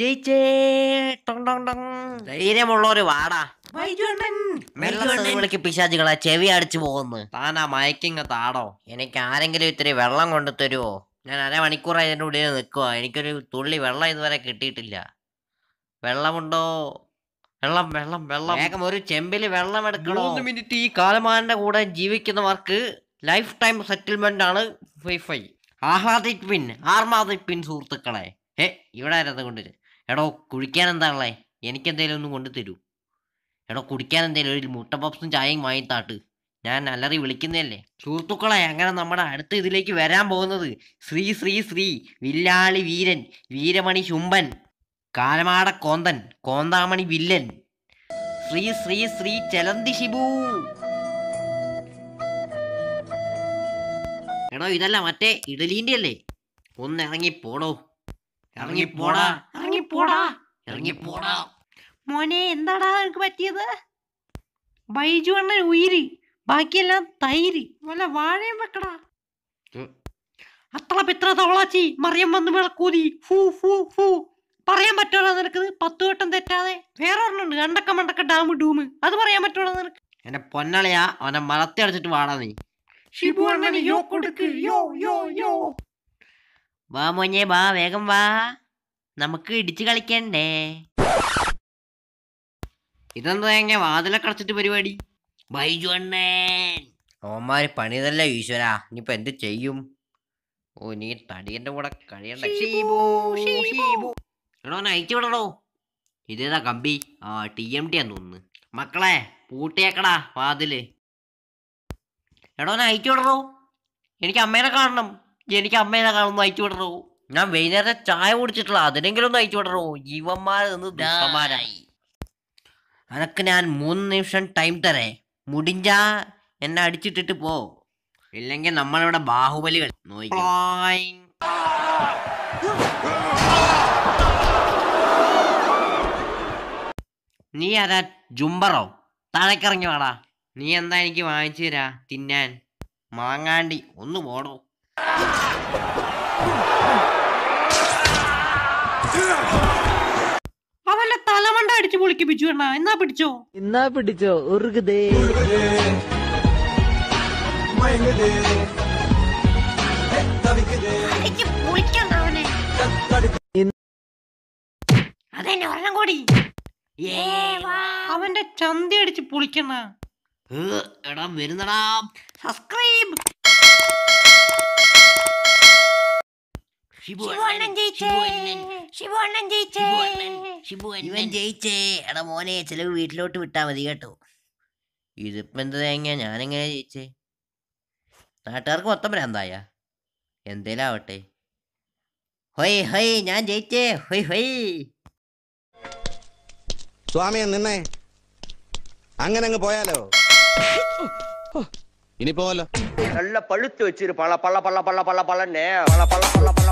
ജയിച്ചേ ധൈര്യമുള്ളൊരു വാടാ വിളിക്ക് ചെവി അടിച്ചു പോകുന്നു താനാ മയക്കിങ് താടോ എനിക്ക് ആരെങ്കിലും ഇത്തിരി വെള്ളം കൊണ്ടു തരുവോ ഞാൻ അരമണിക്കൂറായി ഇതിൻ്റെ ഉള്ളിൽ നിൽക്കുക എനിക്കൊരു തുള്ളി വെള്ളം ഇതുവരെ കിട്ടിയിട്ടില്ല വെള്ളമുണ്ടോ വെള്ളം വെള്ളം വെള്ളം വേഗം ഒരു ചെമ്പിൽ വെള്ളം എടുക്കണം മിനിറ്റ് ഈ കാലമാൻ്റെ കൂടെ ജീവിക്കുന്നവർക്ക് ലൈഫ് ടൈം സെറ്റിൽമെന്റ് ആണ് വൈഫൈ ആഹ്ലാദിപ്പിൻ ആർമാദിപ്പിൻ സുഹൃത്തുക്കളെ ഹേ ഇവിടെ ആരത് കൊണ്ടുവരു എടോ കുടിക്കാൻ എന്താണല്ലേ എനിക്കെന്തേലും ഒന്ന് കൊണ്ടു തരൂ എടോ കുടിക്കാൻ എന്തേലും ഒരു മുട്ട പപ്സും ചായയും താട്ട് ഞാൻ അലറി വിളിക്കുന്നതല്ലേ സുഹൃത്തുക്കളെ അങ്ങനെ നമ്മുടെ അടുത്ത ഇതിലേക്ക് വരാൻ പോകുന്നത് ശ്രീ ശ്രീ ശ്രീ വില്ലാളി വീരൻ വീരമണി ശുംബൻ കാലമാട കോന്തൻ കോന്താമണി വില്ലൻ ശ്രീ ശ്രീ ശ്രീ ചലന്തി ശിബു എടോ ഇതല്ല മറ്റേ ഇഡലീൻ്റെ അല്ലേ ഒന്ന് ഇറങ്ങി പോടോ ഇറങ്ങി പോടാ ഇറങ്ങി പോടാ ഇറങ്ങി പോടാ മോനെ എന്താടാ നിനക്ക് പറ്റിയത് ബൈജു അണ്ണൻ ഉയിരി ബാക്കിയെല്ലാം തൈര് വല്ല വാഴയും വെക്കടാ അത്ര പിത്ര തവളാച്ചി മറിയം വന്ന് വിളക്കൂതി ഫൂ ഫൂ ഫൂ പറയാൻ പറ്റുമല്ലോ നിനക്ക് പത്ത് വട്ടം തെറ്റാതെ വേറെ ഒരെണ്ണുണ്ട് കണ്ടക്ക മണ്ടക്ക ഡാമ് ഡൂമ് അത് പറയാൻ പറ്റുമല്ലോ നിനക്ക് എന്നെ പൊന്നളയാ അവനെ മലത്തെ അടിച്ചിട്ട് വാടാ നീ ഷിബു അണ്ണന് യോ കൊടുക്ക് യോ യോ യോ വാ മോനെ വാ വേഗം വാ നമുക്ക് ഇടിച്ചു കളിക്കണ്ടേ ഇതെന്താ എങ്ങനെ വാതിലൊക്കെ അടച്ചിട്ട് പരിപാടി ബൈജു അണ്ണേ ഓമാര് പണിതല്ല ഈശ്വര ഇനിയിപ്പോ എന്ത് ചെയ്യും ഓ നീ തടിയന്റെ കൂടെ കഴിയണ്ട എടോ അയച്ചു വിടണോ ഇതേതാ കമ്പി ആ ടി എം ടി ആന്ന് തോന്നുന്നു മക്കളെ പൂട്ടിയേക്കടാ വാതില് എടോ ഞാൻ അയച്ചു വിടറോ എനിക്ക് അമ്മേനെ കാണണം എനിക്ക് അമ്മേനെ കാണുന്നു അയച്ചു വിടറോ ഞാൻ വൈകുന്നേരത്തെ ചായ കുടിച്ചിട്ടുള്ള അതിനെങ്കിലും ഒന്ന് അയച്ചു വിടറോ ജീവന്മാരെ ദുഷ്ടന്മാരായി അനക്ക് ഞാൻ മൂന്ന് നിമിഷം ടൈം തരേ മുടിഞ്ഞ എന്നെ അടിച്ചിട്ടിട്ട് പോ ഇല്ലെങ്കിൽ നമ്മളിവിടെ ബാഹുബലികൾ നോക്കി നീ അതാ ജുംബറോ താഴേക്കിറങ്ങി വാടാ നീ എന്താ എനിക്ക് വാങ്ങിച്ചു തരാ തിന്നാൻ മാങ്ങാണ്ടി ഒന്ന് പോടോ അവന്റെ തലമണ്ട അടിച്ചു പൊളിക്കിപ്പിച്ചു പിച്ചു എന്നാ എന്നാ പിടിച്ചോ എന്നാ പിടിച്ചോ ഉറുകുതേ അതെന്നെ ഒരെണ്ണം കൂടി അവന്റെ ചന്തി അടിച്ച് പൊളിക്കണ എടാ വരുന്നടാ സബ്സ്ക്രൈബ് ജയിച്ചേ എടാ മോനെ ചിലവ് വീട്ടിലോട്ട് വിട്ടാ മതി കേട്ടോ ഇതിപ്പോ എന്താ തേങ്ങ ഞാനെങ്ങനെ ജയിച്ചേ നാട്ടുകാർക്ക് മൊത്തം ഭ്രാന്തായ എന്തേലാവട്ടെ ഹൊയ് ഹൊയ് ഞാൻ ജയിച്ചേ ഹൊയ് ഹൊയ് സ്വാമിയെ നിന്നെ അങ്ങനെ അങ്ങ് പോയാലോ இனி போகல நல்ல பழுத்து வச்சிரு பல பல பல பல பல பலன்னு பல பல பல பல